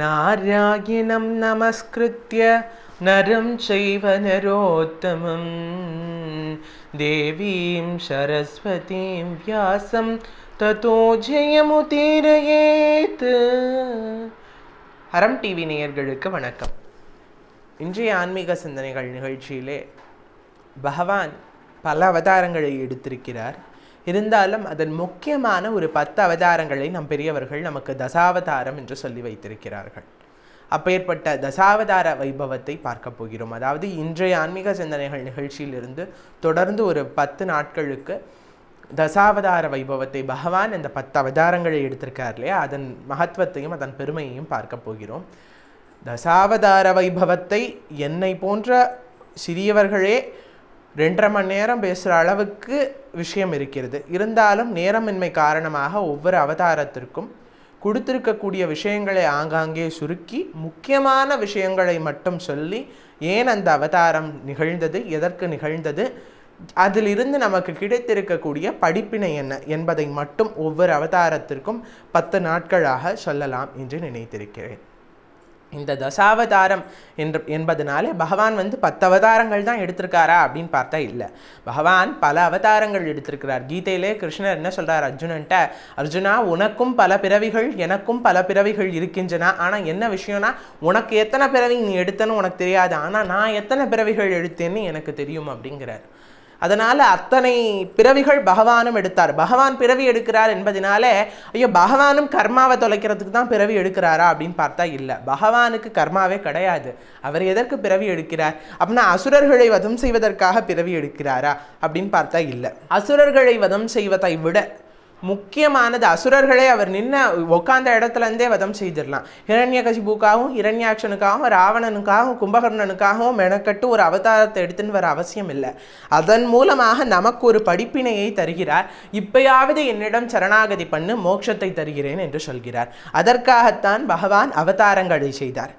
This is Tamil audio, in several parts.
നാരായണം நமஸ்கிருத்திய நரம் ചൈവ நரோத்தமம் ദേവീം സരസ്വതീം வியாசம் തതോ ജയമുതീരയേത് ஹரம் டிவி நேயர்களுக்கு வணக்கம் இன்றைய ஆன்மீக சிந்தனைகள் நிகழ்ச்சியிலே பகவான் பல அவதாரங்களை எடுத்திருக்கிறார் இருந்தாலும் அதன் முக்கியமான ஒரு பத்து அவதாரங்களை நம் பெரியவர்கள் நமக்கு தசாவதாரம் என்று சொல்லி வைத்திருக்கிறார்கள் அப்பேற்பட்ட தசாவதார வைபவத்தை பார்க்க போகிறோம் அதாவது இன்றைய ஆன்மீக சிந்தனைகள் நிகழ்ச்சியிலிருந்து தொடர்ந்து ஒரு பத்து நாட்களுக்கு தசாவதார வைபவத்தை பகவான் இந்த பத்து அவதாரங்களை எடுத்திருக்கார் இல்லையா அதன் மகத்துவத்தையும் அதன் பெருமையையும் பார்க்க போகிறோம் தசாவதார வைபவத்தை என்னை போன்ற சிறியவர்களே ரெண்டரை மணி நேரம் பேசுகிற அளவுக்கு விஷயம் இருக்கிறது இருந்தாலும் நேரமின்மை காரணமாக ஒவ்வொரு அவதாரத்திற்கும் கொடுத்திருக்கக்கூடிய விஷயங்களை ஆங்காங்கே சுருக்கி முக்கியமான விஷயங்களை மட்டும் சொல்லி ஏன் அந்த அவதாரம் நிகழ்ந்தது எதற்கு நிகழ்ந்தது அதிலிருந்து நமக்கு கிடைத்திருக்கக்கூடிய படிப்பினை என்ன என்பதை மட்டும் ஒவ்வொரு அவதாரத்திற்கும் பத்து நாட்களாக சொல்லலாம் என்று நினைத்திருக்கிறேன் இந்த தசாவதாரம் என்று என்பதனால பகவான் வந்து பத்து அவதாரங்கள் தான் எடுத்திருக்காரா அப்படின்னு பார்த்தா இல்லை பகவான் பல அவதாரங்கள் எடுத்திருக்கிறார் கீதையிலே கிருஷ்ணர் என்ன சொல்கிறார் அர்ஜுனன்ட்ட அர்ஜுனா உனக்கும் பல பிறவிகள் எனக்கும் பல பிறவிகள் இருக்கின்றன ஆனால் என்ன விஷயம்னா உனக்கு எத்தனை பிறவி நீ எடுத்தனும் உனக்கு தெரியாது ஆனால் நான் எத்தனை பிறவிகள் எடுத்தேன்னு எனக்கு தெரியும் அப்படிங்கிறார் அதனால் அத்தனை பிறவிகள் பகவானும் எடுத்தார் பகவான் பிறவி எடுக்கிறார் என்பதனால ஐயோ பகவானும் கர்மாவை தொலைக்கிறதுக்கு தான் பிறவி எடுக்கிறாரா அப்படின்னு பார்த்தா இல்லை பகவானுக்கு கர்மாவே கிடையாது அவர் எதற்கு பிறவி எடுக்கிறார் அப்படின்னா அசுரர்களை வதம் செய்வதற்காக பிறவி எடுக்கிறாரா அப்படின்னு பார்த்தா இல்லை அசுரர்களை வதம் செய்வதை விட முக்கியமானது அசுரர்களே அவர் நின்று உட்காந்த இடத்துலேருந்தே வதம் செய்திடலாம் இரண்ய கசிபுக்காகவும் இரண்யாட்சனுக்காகவும் ராவணனுக்காகவும் கும்பகர்ணனுக்காகவும் மெனக்கட்டு ஒரு அவதாரத்தை எடுத்துன்னு வர அவசியம் இல்லை அதன் மூலமாக நமக்கு ஒரு படிப்பினையை தருகிறார் இப்பயாவது என்னிடம் சரணாகதி பண்ணு மோட்சத்தை தருகிறேன் என்று சொல்கிறார் அதற்காகத்தான் பகவான் அவதாரங்களை செய்தார்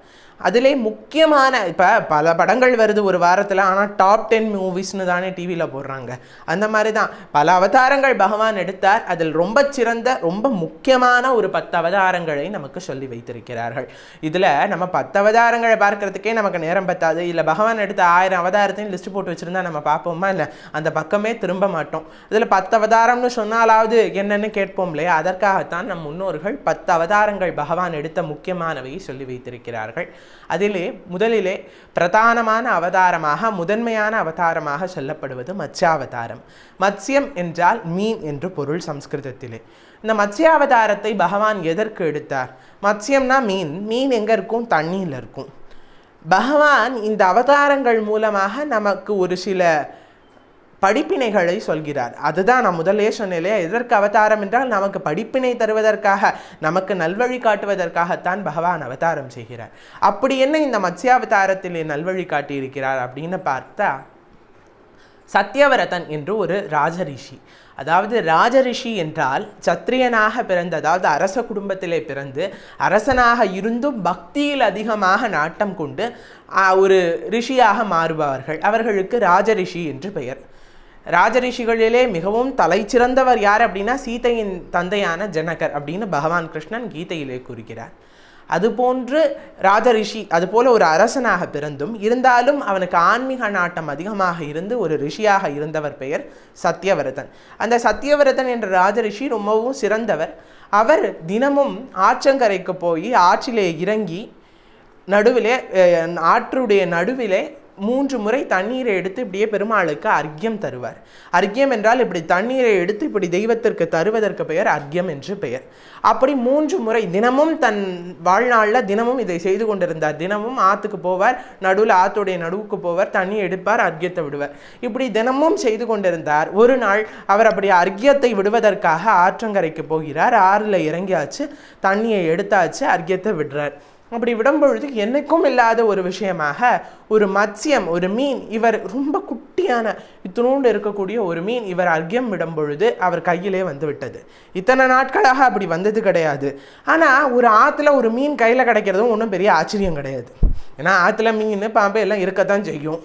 அதிலே முக்கியமான இப்போ பல படங்கள் வருது ஒரு வாரத்தில் ஆனால் டாப் டென் மூவிஸ்னு தானே டிவியில் போடுறாங்க அந்த மாதிரி தான் பல அவதாரங்கள் பகவான் எடுத்தார் அதில் ரொம்ப சிறந்த ரொம்ப முக்கியமான ஒரு பத்து அவதாரங்களை நமக்கு சொல்லி வைத்திருக்கிறார்கள் இதில் நம்ம பத்து அவதாரங்களை பார்க்கறதுக்கே நமக்கு நேரம் பத்தாது இல்லை பகவான் எடுத்த ஆயிரம் அவதாரத்தையும் லிஸ்ட் போட்டு வச்சுருந்தா நம்ம பார்ப்போமா இல்லை அந்த பக்கமே திரும்ப மாட்டோம் இதில் பத்து அவதாரம்னு சொன்னாலாவது என்னென்னு கேட்போம் இல்லையா அதற்காகத்தான் நம் முன்னோர்கள் பத்து அவதாரங்கள் பகவான் எடுத்த முக்கியமானவையை சொல்லி வைத்திருக்கிறார்கள் அதிலே முதலிலே பிரதானமான அவதாரமாக முதன்மையான அவதாரமாக சொல்லப்படுவது மத்ஸ்யாவதாரம் மத்ஸ்யம் என்றால் மீன் என்று பொருள் சம்ஸ்கிருதத்திலே இந்த மத்ஸ்யாவதாரத்தை பகவான் எதற்கு எடுத்தார் மத்ஸ்யம்னா மீன் மீன் எங்கே இருக்கும் தண்ணியில் இருக்கும் பகவான் இந்த அவதாரங்கள் மூலமாக நமக்கு ஒரு சில படிப்பினைகளை சொல்கிறார் அதுதான் நான் முதலே சொன்னேன் எதற்கு அவதாரம் என்றால் நமக்கு படிப்பினை தருவதற்காக நமக்கு நல்வழி காட்டுவதற்காகத்தான் பகவான் அவதாரம் செய்கிறார் அப்படி என்ன இந்த மத்ஸ்யாவதாரத்தில் நல்வழி காட்டியிருக்கிறார் அப்படின்னு பார்த்தா சத்யவரதன் என்று ஒரு ராஜரிஷி அதாவது ராஜரிஷி என்றால் சத்திரியனாக பிறந்த அதாவது அரச குடும்பத்திலே பிறந்து அரசனாக இருந்தும் பக்தியில் அதிகமாக நாட்டம் கொண்டு ஒரு ரிஷியாக மாறுபவர்கள் அவர்களுக்கு ராஜரிஷி என்று பெயர் ராஜரிஷிகளிலே மிகவும் தலைச்சிறந்தவர் யார் அப்படின்னா சீதையின் தந்தையான ஜனகர் அப்படின்னு பகவான் கிருஷ்ணன் கீதையிலே கூறுகிறார் அதுபோன்று ராஜரிஷி அதுபோல ஒரு அரசனாக பிறந்தும் இருந்தாலும் அவனுக்கு ஆன்மீக நாட்டம் அதிகமாக இருந்து ஒரு ரிஷியாக இருந்தவர் பெயர் சத்யவரதன் அந்த சத்தியவரதன் என்ற ராஜரிஷி ரொம்பவும் சிறந்தவர் அவர் தினமும் ஆற்றங்கரைக்கு போய் ஆற்றிலே இறங்கி நடுவிலே ஆற்றுடைய நடுவிலே மூன்று முறை தண்ணீரை எடுத்து இப்படியே பெருமாளுக்கு அர்க்கியம் தருவார் அர்க்கியம் என்றால் இப்படி தண்ணீரை எடுத்து இப்படி தெய்வத்திற்கு தருவதற்கு பெயர் அர்க்கியம் என்று பெயர் அப்படி மூன்று முறை தினமும் தன் வாழ்நாளில் தினமும் இதை செய்து கொண்டிருந்தார் தினமும் ஆற்றுக்கு போவார் நடுவில் ஆற்றுடைய நடுவுக்கு போவார் தண்ணி எடுப்பார் அர்க்கியத்தை விடுவார் இப்படி தினமும் செய்து கொண்டிருந்தார் ஒரு நாள் அவர் அப்படி அர்க்கியத்தை விடுவதற்காக ஆற்றங்கரைக்கு போகிறார் ஆறில் இறங்கியாச்சு தண்ணியை எடுத்தாச்சு அர்க்கியத்தை விடுறார் அப்படி விடும்பொழுது என்னைக்கும் இல்லாத ஒரு விஷயமாக ஒரு மத்சியம் ஒரு மீன் இவர் ரொம்ப குட்டியான இத்தினூண்டு இருக்கக்கூடிய ஒரு மீன் இவர் அர்க்கியம் விடும் பொழுது அவர் கையிலே வந்து விட்டது இத்தனை நாட்களாக அப்படி வந்தது கிடையாது ஆனால் ஒரு ஆற்றுல ஒரு மீன் கையில் கிடைக்கிறதும் ஒன்றும் பெரிய ஆச்சரியம் கிடையாது ஏன்னா ஆற்றுல மீன் பாம்பு எல்லாம் இருக்கத்தான் செய்யும்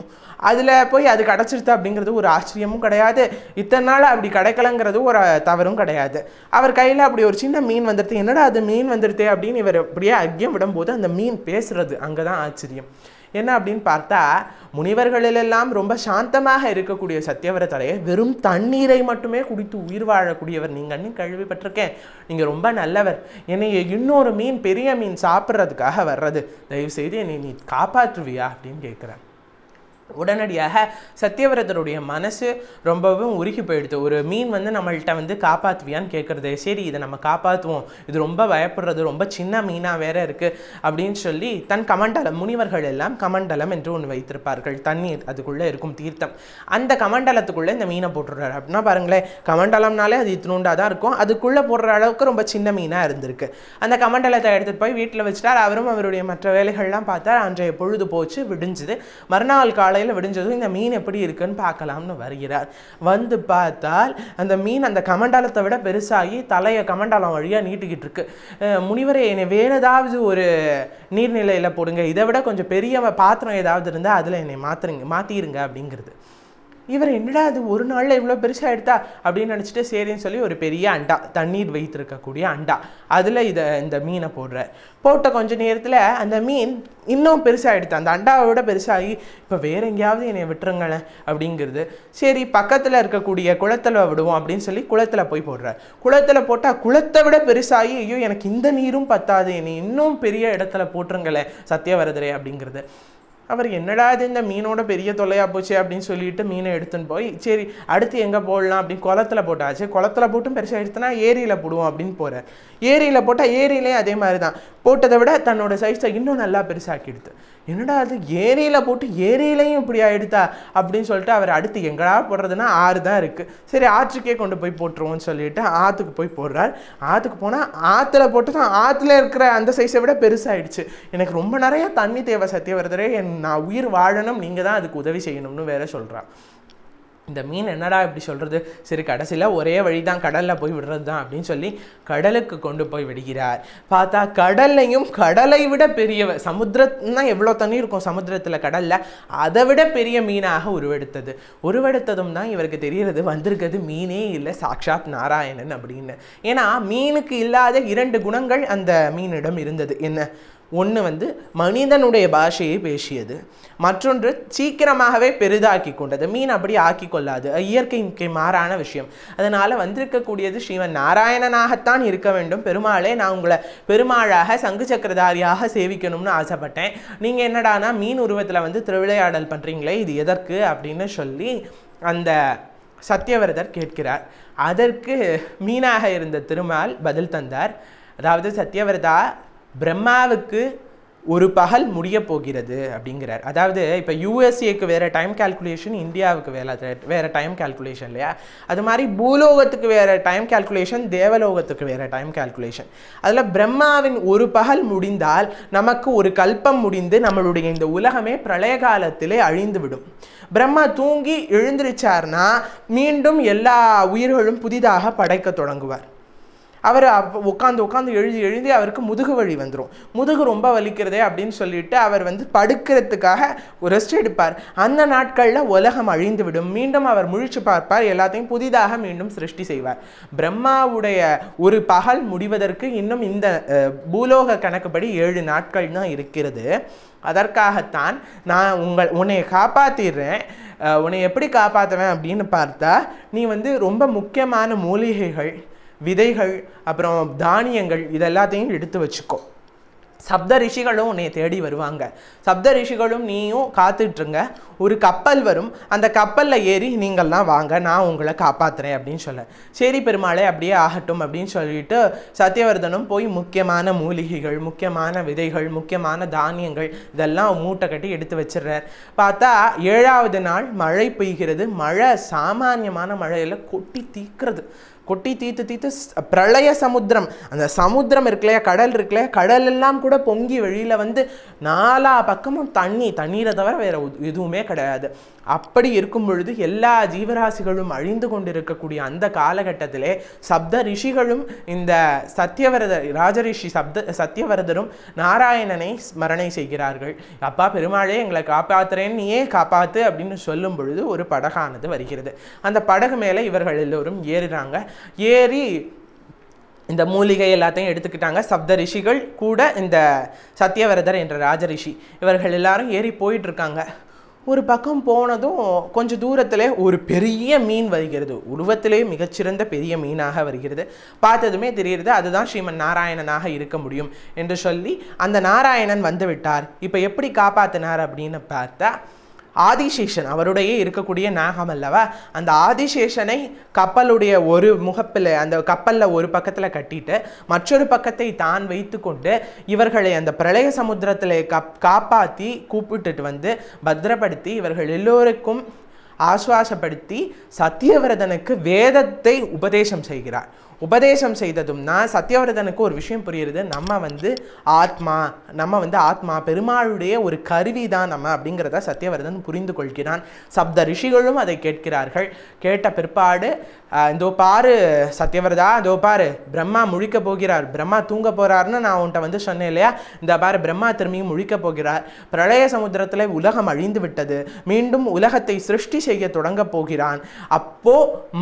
அதில் போய் அது கிடச்சிருது அப்படிங்கிறது ஒரு ஆச்சரியமும் கிடையாது இத்தனை நாள் அப்படி கிடைக்கலங்கிறது ஒரு தவறும் கிடையாது அவர் கையில் அப்படி ஒரு சின்ன மீன் வந்துடுது என்னடா அது மீன் வந்துடுது அப்படின்னு இவர் அப்படியே அக்கியம் விடும்போது அந்த மீன் பேசுறது அங்கே தான் ஆச்சரியம் என்ன அப்படின்னு பார்த்தா முனிவர்களிலெல்லாம் ரொம்ப சாந்தமாக இருக்கக்கூடிய சத்தியவரத்தரையை வெறும் தண்ணீரை மட்டுமே குடித்து உயிர் வாழக்கூடியவர் நீங்கன்னு கேள்விப்பட்டிருக்கேன் நீங்கள் ரொம்ப நல்லவர் என்னை இன்னொரு மீன் பெரிய மீன் சாப்பிட்றதுக்காக வர்றது தயவுசெய்து என்னை நீ காப்பாற்றுவியா அப்படின்னு கேட்குறேன் உடனடியாக சத்தியவிரதருடைய மனசு ரொம்பவும் உருகி போயிடுது ஒரு மீன் வந்து நம்மள்கிட்ட வந்து காப்பாற்றுவியான்னு கேட்குறது சரி இதை நம்ம காப்பாற்றுவோம் இது ரொம்ப பயப்படுறது ரொம்ப சின்ன மீனாக வேற இருக்குது அப்படின்னு சொல்லி தன் கமண்டலம் முனிவர்கள் எல்லாம் கமண்டலம் என்று ஒன்று வைத்திருப்பார்கள் தண்ணீர் அதுக்குள்ளே இருக்கும் தீர்த்தம் அந்த கமண்டலத்துக்குள்ளே இந்த மீனை போட்டுடுறாரு அப்படின்னா பாருங்களேன் கமண்டலம்னாலே அது இத்தினுண்டாக தான் இருக்கும் அதுக்குள்ளே போடுற அளவுக்கு ரொம்ப சின்ன மீனாக இருந்திருக்கு அந்த கமண்டலத்தை எடுத்துகிட்டு போய் வீட்டில் வச்சுட்டார் அவரும் அவருடைய மற்ற வேலைகள்லாம் பார்த்தா அன்றைய பொழுது போச்சு விடிஞ்சுது மறுநாள் கால காலையில் விடிஞ்சதும் இந்த மீன் எப்படி இருக்குன்னு பார்க்கலாம்னு வருகிறார் வந்து பார்த்தால் அந்த மீன் அந்த கமண்டாலத்தை விட பெருசாகி தலையை கமண்டாலம் வழியாக நீட்டிக்கிட்டு இருக்கு முனிவரை என்னை வேறு ஏதாவது ஒரு நீர்நிலையில் போடுங்க இதை விட கொஞ்சம் பெரிய பாத்திரம் ஏதாவது இருந்தால் அதில் என்னை மாத்துருங்க மாற்றிடுங்க அப்படிங்கிறது இவர் என்னடா அது ஒரு நாளில் இவ்வளோ பெருசாக எடுத்தா அப்படின்னு நினச்சிட்டு சரின்னு சொல்லி ஒரு பெரிய அண்டா தண்ணீர் வைத்திருக்கக்கூடிய அண்டா அதில் இதை இந்த மீனை போடுறார் போட்ட கொஞ்சம் நேரத்தில் அந்த மீன் இன்னும் பெருசாக எடுத்து அந்த அண்டாவை விட பெருசாகி இப்போ வேற எங்கேயாவது என்னை விட்டுருங்களேன் அப்படிங்கிறது சரி பக்கத்தில் இருக்கக்கூடிய குளத்தில் விடுவோம் அப்படின்னு சொல்லி குளத்தில் போய் போடுற குளத்தில் போட்டால் குளத்தை விட பெருசாகி ஐயோ எனக்கு இந்த நீரும் பத்தாது என்னை இன்னும் பெரிய இடத்துல போட்டுருங்களேன் சத்தியவரதரே அப்படிங்கிறது அவர் என்னடா இது இந்த மீனோட பெரிய தொல்லையாக போச்சு அப்படின்னு சொல்லிட்டு மீனை எடுத்துன்னு போய் சரி அடுத்து எங்கே போடலாம் அப்படின்னு குளத்தில் போட்டாச்சு குளத்தில் போட்டும் பெருசாக எடுத்துனா ஏரியில் போடுவோம் அப்படின்னு போகிறேன் ஏரியில் போட்டால் ஏரியிலே அதே மாதிரி தான் போட்டதை விட தன்னோட சைஸை இன்னும் நல்லா பெருசாக்கிடுது என்னடா அது ஏரியில் போட்டு ஏரியிலையும் இப்படி ஆகிடுதா அப்படின்னு சொல்லிட்டு அவர் அடுத்து எங்கடா போடுறதுன்னா ஆறு தான் இருக்குது சரி ஆற்றுக்கே கொண்டு போய் போட்டுருவோம்னு சொல்லிட்டு ஆற்றுக்கு போய் போடுறார் ஆற்றுக்கு போனால் ஆற்றுல போட்டு தான் ஆற்றுல இருக்கிற அந்த சைஸை விட பெருசாகிடுச்சு எனக்கு ரொம்ப நிறையா தண்ணி தேவை சத்தியவரதரே என் நான் உயிர் வாழணும் நீங்கள் தான் அதுக்கு உதவி செய்யணும்னு வேற சொல்கிறான் இந்த மீன் என்னடா இப்படி சொல்கிறது சரி கடைசியில் ஒரே வழி தான் கடலில் போய் விடுறது தான் அப்படின்னு சொல்லி கடலுக்கு கொண்டு போய் விடுகிறார் பார்த்தா கடல்லையும் கடலை விட பெரியவ சமுத்திரம்னா எவ்வளோ தண்ணி இருக்கும் சமுத்திரத்தில் கடலில் அதை விட பெரிய மீனாக உருவெடுத்தது உருவெடுத்ததும் தான் இவருக்கு தெரிகிறது வந்திருக்கிறது மீனே இல்லை சாக்ஷாத் நாராயணன் அப்படின்னு ஏன்னா மீனுக்கு இல்லாத இரண்டு குணங்கள் அந்த மீனிடம் இருந்தது என்ன ஒன்று வந்து மனிதனுடைய பாஷையை பேசியது மற்றொன்று சீக்கிரமாகவே பெரிதாக்கி கொண்டது மீன் அப்படி ஆக்கி கொள்ளாது இயற்கைக்கு மாறான விஷயம் அதனால் வந்திருக்கக்கூடியது ஸ்ரீவன் நாராயணனாகத்தான் இருக்க வேண்டும் பெருமாளே நான் உங்களை பெருமாளாக சங்கு சக்கரதாரியாக சேவிக்கணும்னு ஆசைப்பட்டேன் நீங்கள் என்னடானா மீன் உருவத்தில் வந்து திருவிளையாடல் பண்ணுறீங்களே இது எதற்கு அப்படின்னு சொல்லி அந்த சத்தியவிரதர் கேட்கிறார் அதற்கு மீனாக இருந்த திருமால் பதில் தந்தார் அதாவது சத்தியவிரதா பிரம்மாவுக்கு ஒரு பகல் முடிய போகிறது அப்படிங்கிறார் அதாவது இப்போ யூஎஸ்ஏக்கு வேறு டைம் கால்குலேஷன் இந்தியாவுக்கு வேலை வேறு டைம் கால்குலேஷன் இல்லையா அது மாதிரி பூலோகத்துக்கு வேறு டைம் கால்குலேஷன் தேவலோகத்துக்கு வேறு டைம் கால்குலேஷன் அதில் பிரம்மாவின் ஒரு பகல் முடிந்தால் நமக்கு ஒரு கல்பம் முடிந்து நம்மளுடைய இந்த உலகமே பிரளய காலத்திலே அழிந்துவிடும் பிரம்மா தூங்கி எழுந்திருச்சார்னா மீண்டும் எல்லா உயிர்களும் புதிதாக படைக்க தொடங்குவார் அவர் உட்காந்து உட்காந்து எழுதி எழுதி அவருக்கு முதுகு வழி வந்துடும் முதுகு ரொம்ப வலிக்கிறதே அப்படின்னு சொல்லிட்டு அவர் வந்து படுக்கிறதுக்காக ரெஸ்ட் எடுப்பார் அந்த நாட்களில் உலகம் அழிந்து விடும் மீண்டும் அவர் முழிச்சு பார்ப்பார் எல்லாத்தையும் புதிதாக மீண்டும் சிருஷ்டி செய்வார் பிரம்மாவுடைய ஒரு பகல் முடிவதற்கு இன்னும் இந்த பூலோக கணக்குப்படி ஏழு நாட்கள் தான் இருக்கிறது அதற்காகத்தான் நான் உங்கள் உன்னை காப்பாற்றிடுறேன் உன்னை எப்படி காப்பாற்றுவேன் அப்படின்னு பார்த்தா நீ வந்து ரொம்ப முக்கியமான மூலிகைகள் விதைகள் அப்புறம் தானியங்கள் இது எல்லாத்தையும் எடுத்து வச்சுக்கோ சப்த ரிஷிகளும் உன்னை தேடி வருவாங்க சப்த ரிஷிகளும் நீயும் காத்துட்ருங்க ஒரு கப்பல் வரும் அந்த கப்பலில் ஏறி நீங்கள்லாம் வாங்க நான் உங்களை காப்பாற்றுறேன் அப்படின்னு சொல்ல சரி பெருமாளே அப்படியே ஆகட்டும் அப்படின்னு சொல்லிட்டு சத்யவர்தனும் போய் முக்கியமான மூலிகைகள் முக்கியமான விதைகள் முக்கியமான தானியங்கள் இதெல்லாம் மூட்டை கட்டி எடுத்து வச்சிடுறார் பார்த்தா ஏழாவது நாள் மழை பெய்கிறது மழை சாமானியமான மழையில் கொட்டி தீக்கிறது கொட்டி தீத்து தீத்து பிரளய சமுத்திரம் அந்த சமுத்திரம் இருக்குல்லையா கடல் இருக்குல்லையா கடல் எல்லாம் கூட பொங்கி வெளியில் வந்து நாலா பக்கமும் தண்ணி தண்ணீரை தவிர வேறு எதுவுமே கிடையாது அப்படி இருக்கும் பொழுது எல்லா ஜீவராசிகளும் அழிந்து கொண்டிருக்கக்கூடிய அந்த காலகட்டத்திலே சப்த ரிஷிகளும் இந்த சத்தியவரதர் ராஜரிஷி சப்த சத்தியவரதரும் நாராயணனை ஸ்மரணை செய்கிறார்கள் அப்பா பெருமாளே எங்களை காப்பாத்துறேன் ஏன் காப்பாத்து அப்படின்னு சொல்லும் பொழுது ஒரு படகானது வருகிறது அந்த படகு மேலே இவர்கள் எல்லோரும் ஏறுறாங்க ஏறி இந்த மூலிகை எல்லாத்தையும் எடுத்துக்கிட்டாங்க சப்த ரிஷிகள் கூட இந்த சத்யவரதர் என்ற ராஜரிஷி இவர்கள் எல்லாரும் ஏறி போயிட்டுருக்காங்க ஒரு பக்கம் போனதும் கொஞ்சம் தூரத்தில் ஒரு பெரிய மீன் வருகிறது உருவத்திலே மிகச்சிறந்த பெரிய மீனாக வருகிறது பார்த்ததுமே தெரிகிறது அதுதான் ஸ்ரீமன் நாராயணனாக இருக்க முடியும் என்று சொல்லி அந்த நாராயணன் வந்துவிட்டார் இப்போ எப்படி காப்பாற்றினார் அப்படின்னு பார்த்தா ஆதிசேஷன் அவருடைய இருக்கக்கூடிய நாகம் அல்லவா அந்த ஆதிசேஷனை கப்பலுடைய ஒரு முகப்பில் அந்த கப்பலில் ஒரு பக்கத்தில் கட்டிட்டு மற்றொரு பக்கத்தை தான் வைத்து கொண்டு இவர்களை அந்த பிரளய சமுத்திரத்தில் கப் காப்பாற்றி கூப்பிட்டுட்டு வந்து பத்திரப்படுத்தி இவர்கள் எல்லோருக்கும் ஆஸ்வாசப்படுத்தி சத்தியவரதனுக்கு வேதத்தை உபதேசம் செய்கிறார் உபதேசம் செய்ததும் தான் சத்யவரதனுக்கு ஒரு விஷயம் புரியுறது நம்ம வந்து ஆத்மா நம்ம வந்து ஆத்மா பெருமாளுடைய ஒரு கருவி தான் நம்ம அப்படிங்கிறத சத்யவரதன் புரிந்து கொள்கிறான் சப்த ரிஷிகளும் அதை கேட்கிறார்கள் கேட்ட பிற்பாடு இதோ பாரு சத்யவரதா இதோ பாரு பிரம்மா முழிக்க போகிறார் பிரம்மா தூங்க போகிறார்னு நான் உன்ட்ட வந்து சொன்னேன் இல்லையா இந்த பாரு பிரம்மா திரும்பியும் முழிக்க போகிறார் பிரளய சமுத்திரத்தில் உலகம் அழிந்து விட்டது மீண்டும் உலகத்தை சிருஷ்டி செய்ய தொடங்க போகிறான் அப்போ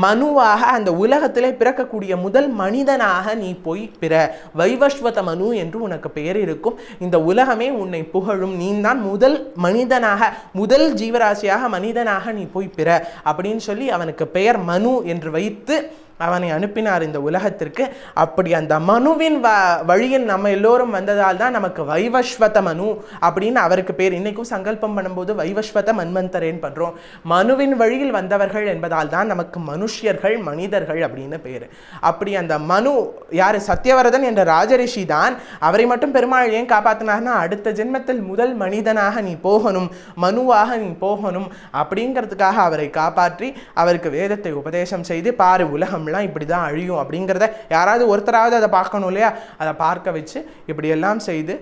மனுவாக அந்த உலகத்திலே பிறக்கக்கூடிய முதல் மனிதனாக நீ போய் பிற வைவஸ்வத மனு என்று உனக்கு பெயர் இருக்கும் இந்த உலகமே உன்னை புகழும் நீ தான் முதல் மனிதனாக முதல் ஜீவராசியாக மனிதனாக நீ போய் பிற அப்படின்னு சொல்லி அவனுக்கு பெயர் மனு என்று வைத்து அவனை அனுப்பினார் இந்த உலகத்திற்கு அப்படி அந்த மனுவின் வ வழியில் நம்ம எல்லோரும் வந்ததால் தான் நமக்கு வைவஸ்வத மனு அப்படின்னு அவருக்கு பேர் இன்றைக்கும் சங்கல்பம் பண்ணும்போது வைவஸ்வத மன்வந்தரேன் பண்ணுறோம் மனுவின் வழியில் வந்தவர்கள் என்பதால் தான் நமக்கு மனுஷியர்கள் மனிதர்கள் அப்படின்னு பேர் அப்படி அந்த மனு யார் சத்யவரதன் என்ற ராஜரிஷி தான் அவரை மட்டும் பெருமாள் ஏன் காப்பாற்றினார்னா அடுத்த ஜென்மத்தில் முதல் மனிதனாக நீ போகணும் மனுவாக நீ போகணும் அப்படிங்கிறதுக்காக அவரை காப்பாற்றி அவருக்கு வேதத்தை உபதேசம் செய்து பாரு உலகம் தமிழ்லாம் இப்படி தான் அழியும் அப்படிங்கிறத யாராவது ஒருத்தராவது அதை பார்க்கணும் இல்லையா அதை பார்க்க வச்சு இப்படியெல்லாம் செய்து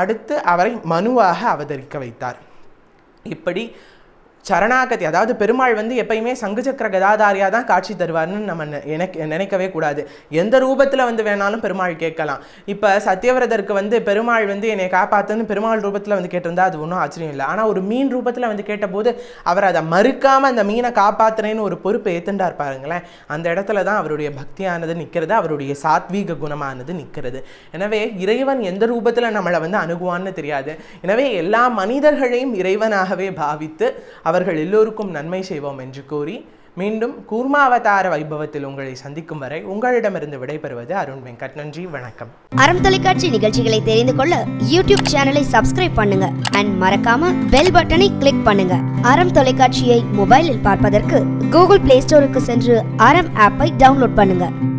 அடுத்து அவரை மனுவாக அவதரிக்க வைத்தார் இப்படி சரணாகதி அதாவது பெருமாள் வந்து எப்பயுமே சங்குச்சக்கர கதாதாரியாக தான் காட்சி தருவார்னு நம்ம எனக்கு நினைக்கவே கூடாது எந்த ரூபத்தில் வந்து வேணாலும் பெருமாள் கேட்கலாம் இப்போ சத்தியவிரதருக்கு வந்து பெருமாள் வந்து என்னை காப்பாற்றுன்னு பெருமாள் ரூபத்தில் வந்து கேட்டிருந்தா அது ஒன்றும் ஆச்சரியம் இல்லை ஆனால் ஒரு மீன் ரூபத்தில் வந்து கேட்டபோது அவர் அதை மறுக்காமல் அந்த மீனை காப்பாற்றுறேன்னு ஒரு பொறுப்பை ஏற்றுண்டார் பாருங்களேன் அந்த இடத்துல தான் அவருடைய பக்தியானது நிற்கிறது அவருடைய சாத்வீக குணமானது நிற்கிறது எனவே இறைவன் எந்த ரூபத்தில் நம்மளை வந்து அணுகுவான்னு தெரியாது எனவே எல்லா மனிதர்களையும் இறைவனாகவே பாவித்து அவர்கள் எல்லோருக்கும் நன்மை செய்வோம் என்று கூறி மீண்டும் கூர்மாவதார வைபவத்தில் உங்களை சந்திக்கும் வரை உங்களிடமிருந்து விடைபெறுவது அருண் வெங்கட் நன்றி வணக்கம் அறம் தொலைக்காட்சி நிகழ்ச்சிகளை தெரிந்து கொள்ள யூடியூப் சேனலை சப்ஸ்கிரைப் பண்ணுங்க அண்ட் மறக்காம பெல் பட்டனை கிளிக் பண்ணுங்க அறம் தொலைக்காட்சியை மொபைலில் பார்ப்பதற்கு கூகுள் பிளே ஸ்டோருக்கு சென்று அறம் ஆப்பை டவுன்லோட் பண்ணுங்க